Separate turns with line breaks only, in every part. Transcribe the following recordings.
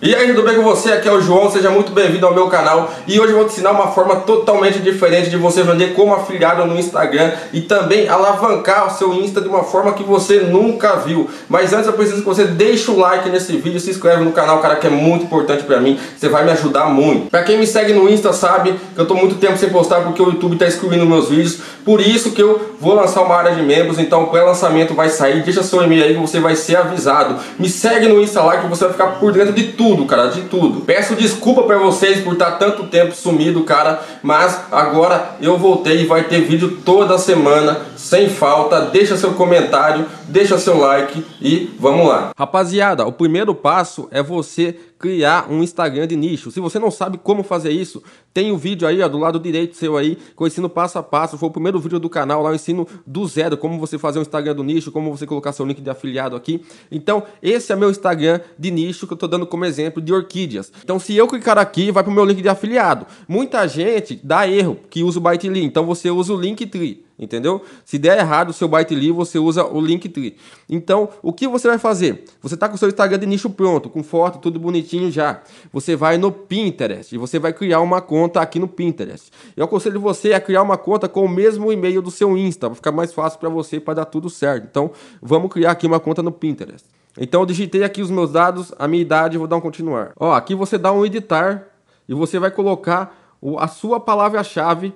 E aí, tudo bem com você? Aqui é o João, seja muito bem-vindo ao meu canal e hoje eu vou te ensinar uma forma totalmente diferente de você vender como afiliado no Instagram e também alavancar o seu Insta de uma forma que você nunca viu. Mas antes eu preciso que você deixe o like nesse vídeo, se inscreve no canal, cara, que é muito importante pra mim, você vai me ajudar muito. Pra quem me segue no Insta sabe que eu tô muito tempo sem postar porque o YouTube tá excluindo meus vídeos, por isso que eu vou lançar uma área de membros, então o pré-lançamento vai sair, deixa seu e-mail aí que você vai ser avisado. Me segue no Insta lá que você vai ficar por dentro de tudo tudo, cara, de tudo. Peço desculpa para vocês por estar tá tanto tempo sumido, cara, mas agora eu voltei e vai ter vídeo toda semana, sem falta. Deixa seu comentário, deixa seu like e vamos lá. Rapaziada, o primeiro passo é você criar um Instagram de nicho. Se você não sabe como fazer isso, tem o um vídeo aí ó, do lado direito seu aí, que eu ensino passo a passo. Foi o primeiro vídeo do canal, lá eu ensino do zero como você fazer um Instagram do nicho, como você colocar seu link de afiliado aqui. Então, esse é meu Instagram de nicho que eu estou dando como exemplo de orquídeas. Então, se eu clicar aqui, vai para o meu link de afiliado. Muita gente dá erro que usa o Bytelink, então você usa o Linktree entendeu? Se der errado o seu Byte você usa o Linktree. Então, o que você vai fazer? Você está com o seu Instagram de nicho pronto, com foto, tudo bonitinho já. Você vai no Pinterest e você vai criar uma conta aqui no Pinterest. Eu aconselho você a criar uma conta com o mesmo e-mail do seu Insta, para ficar mais fácil para você, para dar tudo certo. Então, vamos criar aqui uma conta no Pinterest. Então, eu digitei aqui os meus dados, a minha idade, vou dar um continuar. Ó, aqui você dá um editar e você vai colocar a sua palavra-chave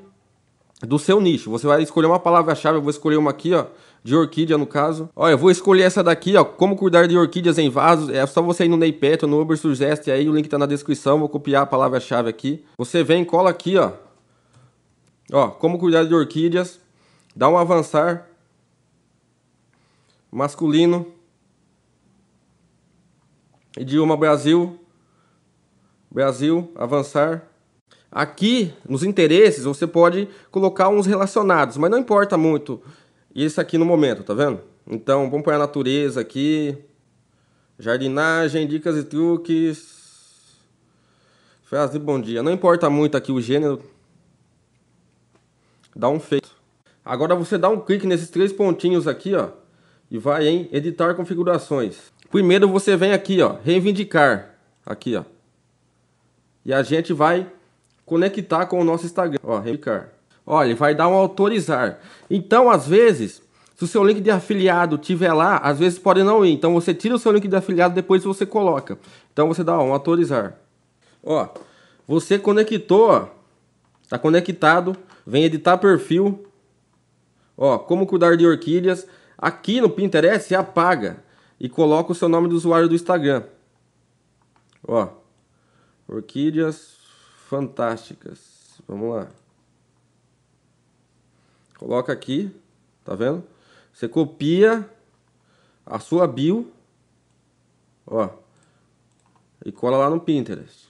do seu nicho. Você vai escolher uma palavra-chave, eu vou escolher uma aqui, ó, de orquídea no caso. Olha, eu vou escolher essa daqui, ó, como cuidar de orquídeas em vasos. É só você ir no Neipet ou no Uber aí, o link tá na descrição, vou copiar a palavra-chave aqui. Você vem, cola aqui, ó. Ó, como cuidar de orquídeas. Dá um avançar. Masculino. Idioma Brasil. Brasil, avançar. Aqui, nos interesses, você pode colocar uns relacionados, mas não importa muito isso aqui no momento, tá vendo? Então, vamos pôr a natureza aqui, jardinagem, dicas e truques, frase de bom dia. Não importa muito aqui o gênero, dá um feito. Agora você dá um clique nesses três pontinhos aqui, ó, e vai em editar configurações. Primeiro você vem aqui, ó, reivindicar, aqui, ó. E a gente vai conectar com o nosso Instagram. Ó, replicar. Olha, ele vai dar um autorizar. Então, às vezes, se o seu link de afiliado tiver lá, às vezes pode não ir. Então, você tira o seu link de afiliado, depois você coloca. Então, você dá ó, um autorizar. Ó, você conectou, ó. Tá conectado. Vem editar perfil. Ó, como cuidar de orquídeas. Aqui no Pinterest, você apaga. E coloca o seu nome do usuário do Instagram. Ó, orquídeas fantásticas. Vamos lá. Coloca aqui, tá vendo? Você copia a sua bio, ó, e cola lá no Pinterest.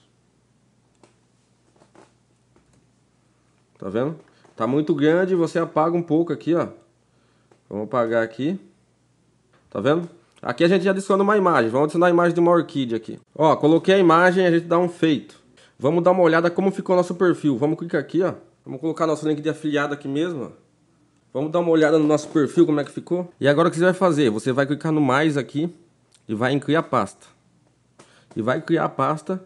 Tá vendo? Tá muito grande, você apaga um pouco aqui, ó. Vamos apagar aqui. Tá vendo? Aqui a gente adiciona uma imagem. Vamos adicionar a imagem de uma orquídea aqui. Ó, coloquei a imagem, a gente dá um feito. Vamos dar uma olhada como ficou nosso perfil. Vamos clicar aqui, ó. Vamos colocar nosso link de afiliado aqui mesmo. Vamos dar uma olhada no nosso perfil, como é que ficou. E agora o que você vai fazer? Você vai clicar no mais aqui e vai em criar pasta. E vai criar a pasta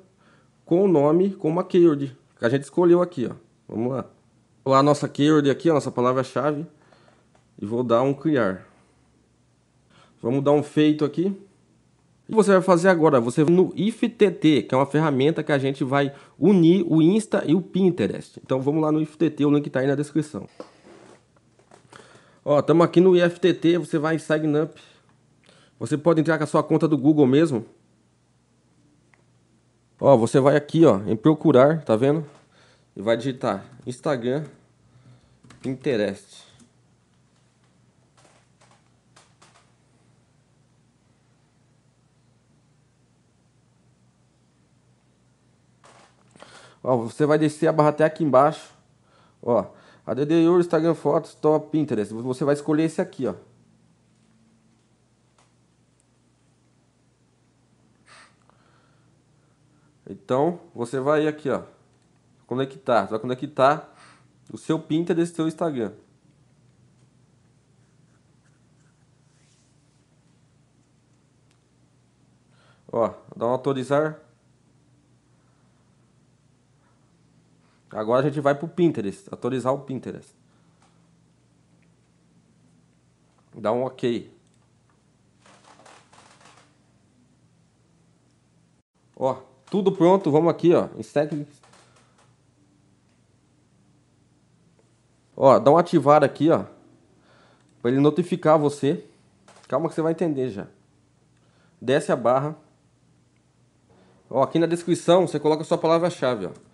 com o nome, com uma keyword que a gente escolheu aqui, ó. Vamos lá. Vou a nossa keyword aqui, a nossa palavra-chave. E vou dar um criar. Vamos dar um feito aqui que você vai fazer agora, você no IFTT, que é uma ferramenta que a gente vai unir o Insta e o Pinterest. Então vamos lá no IFTT, o link está aí na descrição. Ó, estamos aqui no IFTT, você vai em Sign Up. Você pode entrar com a sua conta do Google mesmo. Ó, você vai aqui, ó, em procurar, tá vendo? E vai digitar Instagram, Pinterest. Ó, você vai descer a barra até aqui embaixo. Ó, a Your Instagram Fotos, Top Pinterest. Você vai escolher esse aqui, ó. Então, você vai aqui, ó, conectar. Você vai conectar o seu Pinterest e o seu Instagram. Ó, dá um autorizar. Agora a gente vai para o Pinterest, atualizar o Pinterest. Dá um OK. Ó, tudo pronto, vamos aqui, ó, em settings. Ó, dá um ativar aqui, ó, para ele notificar você. Calma que você vai entender já. Desce a barra. Ó, aqui na descrição você coloca a sua palavra-chave, ó.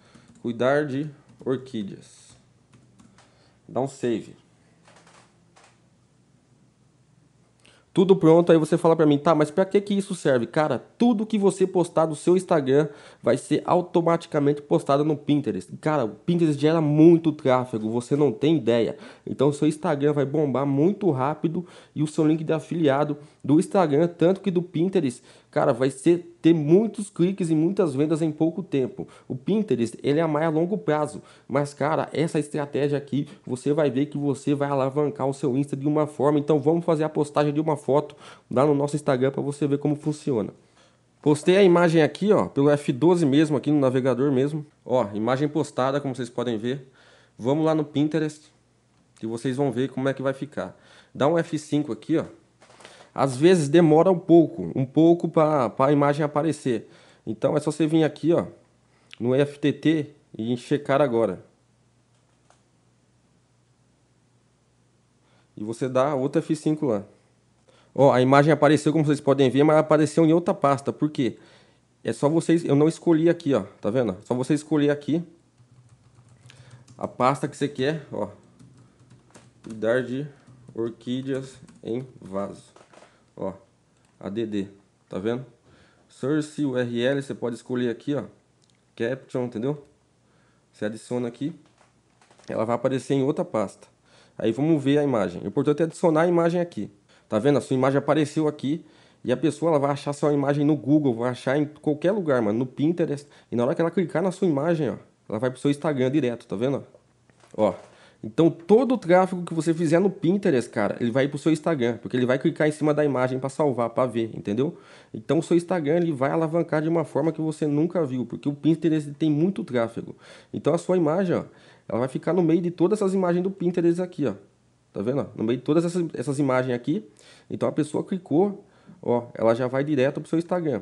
Cuidar de orquídeas. Dá um save. Tudo pronto, aí você fala para mim, tá, mas para que que isso serve? Cara, tudo que você postar do seu Instagram vai ser automaticamente postado no Pinterest. Cara, o Pinterest gera muito tráfego, você não tem ideia. Então o seu Instagram vai bombar muito rápido e o seu link de afiliado do Instagram, tanto que do Pinterest, cara, vai ser ter muitos cliques e muitas vendas em pouco tempo. O Pinterest, ele é mais a longo prazo, mas cara, essa estratégia aqui, você vai ver que você vai alavancar o seu Insta de uma forma. Então vamos fazer a postagem de uma foto lá no nosso Instagram para você ver como funciona. Postei a imagem aqui, ó, pelo F12 mesmo, aqui no navegador mesmo. Ó, imagem postada, como vocês podem ver. Vamos lá no Pinterest e vocês vão ver como é que vai ficar. Dá um F5 aqui, ó às vezes demora um pouco, um pouco para a imagem aparecer. Então é só você vir aqui ó, no FTT e checar agora. E você dá outra F5 lá. Ó, a imagem apareceu, como vocês podem ver, mas apareceu em outra pasta. Por quê? É só vocês... Eu não escolhi aqui, ó. Tá vendo? Só você escolher aqui a pasta que você quer, ó. E dar de orquídeas em vaso. Ó, ADD, tá vendo? Source URL, você pode escolher aqui, ó, Caption, entendeu? Você adiciona aqui, ela vai aparecer em outra pasta. Aí vamos ver a imagem. O importante é adicionar a imagem aqui. Tá vendo? A sua imagem apareceu aqui e a pessoa ela vai achar sua imagem no Google, vai achar em qualquer lugar, mano, no Pinterest. E na hora que ela clicar na sua imagem, ó, ela vai pro seu Instagram direto, tá vendo? Ó, então, todo o tráfego que você fizer no Pinterest, cara, ele vai para o seu Instagram, porque ele vai clicar em cima da imagem para salvar, para ver, entendeu? Então, o seu Instagram ele vai alavancar de uma forma que você nunca viu, porque o Pinterest tem muito tráfego. Então, a sua imagem, ó, ela vai ficar no meio de todas essas imagens do Pinterest aqui, ó. Tá vendo? No meio de todas essas, essas imagens aqui. Então, a pessoa clicou, ó, ela já vai direto para o seu Instagram.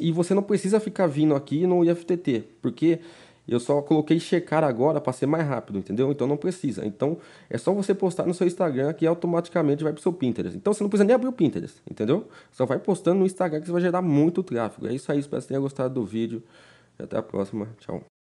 E você não precisa ficar vindo aqui no IFTT, porque eu só coloquei checar agora para ser mais rápido, entendeu? Então não precisa. Então é só você postar no seu Instagram que automaticamente vai para o seu Pinterest. Então você não precisa nem abrir o Pinterest, entendeu? Só vai postando no Instagram que você vai gerar muito tráfego. É isso aí, espero que você tenha gostado do vídeo. Até a próxima. Tchau.